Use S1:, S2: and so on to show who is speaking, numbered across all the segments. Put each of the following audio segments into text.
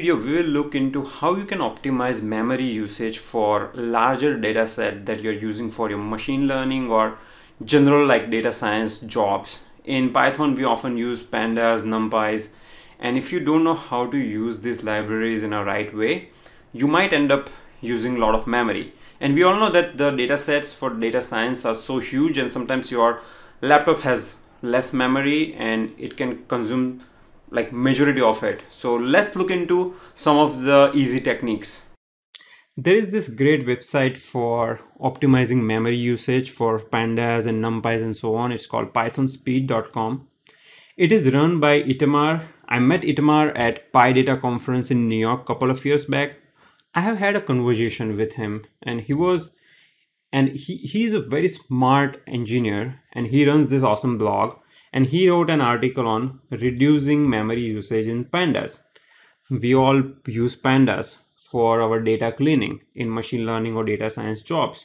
S1: video we will look into how you can optimize memory usage for larger data set that you're using for your machine learning or general like data science jobs in python we often use pandas numpys and if you don't know how to use these libraries in a right way you might end up using a lot of memory and we all know that the data sets for data science are so huge and sometimes your laptop has less memory and it can consume like majority of it so let's look into some of the easy techniques there is this great website for optimizing memory usage for pandas and numpys and so on it's called pythonspeed.com it is run by itamar i met itamar at pydata conference in new york a couple of years back i have had a conversation with him and he was and he, he's a very smart engineer and he runs this awesome blog and he wrote an article on reducing memory usage in pandas we all use pandas for our data cleaning in machine learning or data science jobs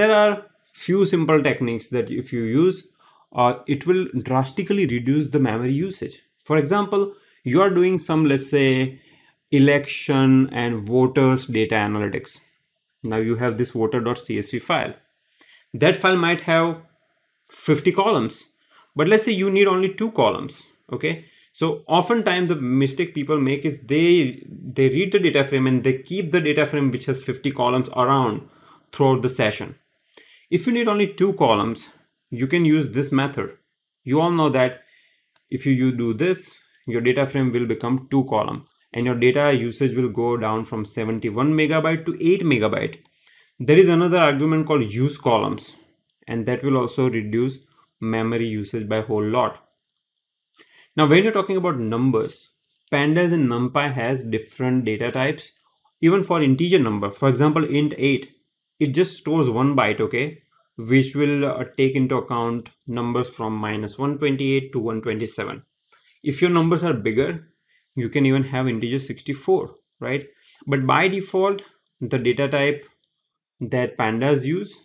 S1: there are few simple techniques that if you use uh, it will drastically reduce the memory usage for example you are doing some let's say election and voters data analytics now you have this voter.csv file that file might have 50 columns but let's say you need only two columns, okay? So oftentimes the mistake people make is they they read the data frame and they keep the data frame which has 50 columns around throughout the session. If you need only two columns, you can use this method. You all know that if you do this, your data frame will become two column and your data usage will go down from 71 megabyte to 8 megabyte. There is another argument called use columns and that will also reduce memory usage by a whole lot. Now, when you're talking about numbers, pandas in NumPy has different data types, even for integer number. For example, int 8, it just stores one byte, okay, which will uh, take into account numbers from minus 128 to 127. If your numbers are bigger, you can even have integer 64, right? But by default, the data type that pandas use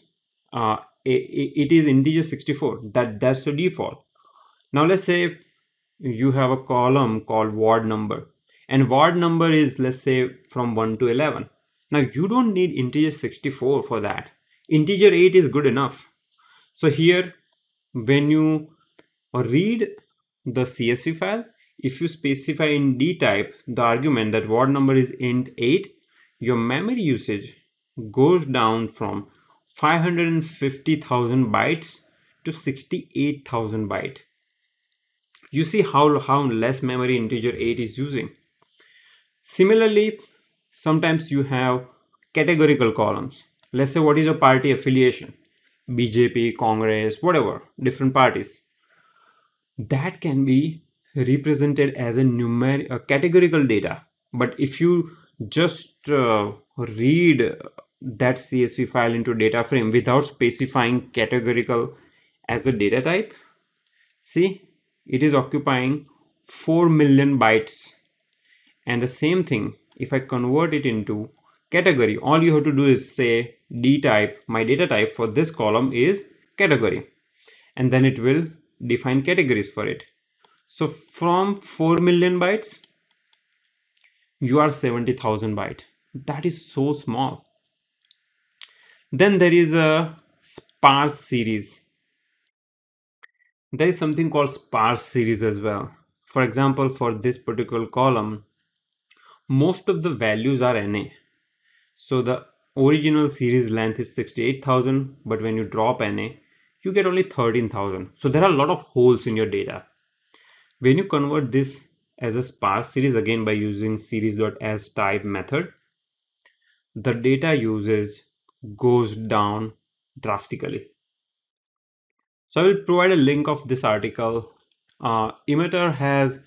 S1: uh, it is integer 64 that that's the default now let's say you have a column called ward number and ward number is let's say from 1 to 11 now you don't need integer 64 for that integer 8 is good enough so here when you read the csv file if you specify in D type the argument that ward number is int 8 your memory usage goes down from 550,000 bytes to 68,000 byte. You see how, how less memory integer 8 is using. Similarly, sometimes you have categorical columns. Let's say what is your party affiliation, BJP, Congress, whatever, different parties. That can be represented as a numeric, categorical data. But if you just uh, read that CSV file into data frame without specifying categorical as a data type. See, it is occupying 4 million bytes. And the same thing, if I convert it into category, all you have to do is say D type, my data type for this column is category. And then it will define categories for it. So from 4 million bytes, you are 70,000 byte. That is so small then there is a sparse series. There is something called sparse series as well. For example, for this particular column, most of the values are NA. So the original series length is 68,000, but when you drop NA, you get only 13,000. So there are a lot of holes in your data. When you convert this as a sparse series, again by using series.as type method, the data usage goes down drastically. So I will provide a link of this article. Uh, Emitter has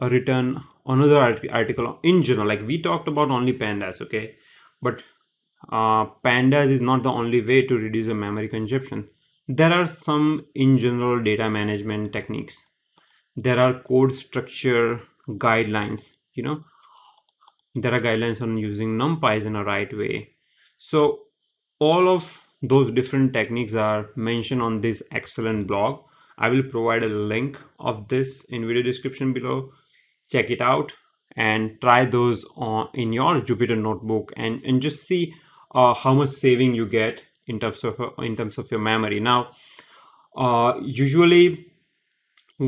S1: written another article in general. Like we talked about only pandas, okay? But uh, pandas is not the only way to reduce the memory consumption. There are some in general data management techniques. There are code structure guidelines, you know. There are guidelines on using NumPy in a right way. So all of those different techniques are mentioned on this excellent blog i will provide a link of this in video description below check it out and try those on in your jupyter notebook and and just see uh, how much saving you get in terms of uh, in terms of your memory now uh, usually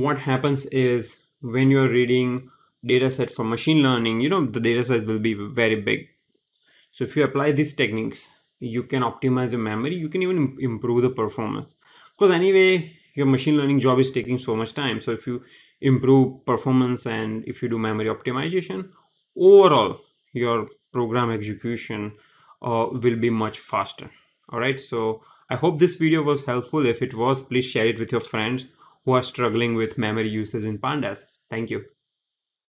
S1: what happens is when you're reading data set for machine learning you know the data set will be very big so if you apply these techniques you can optimize your memory you can even improve the performance because anyway your machine learning job is taking so much time so if you improve performance and if you do memory optimization overall your program execution uh, will be much faster all right so i hope this video was helpful if it was please share it with your friends who are struggling with memory usage in pandas thank you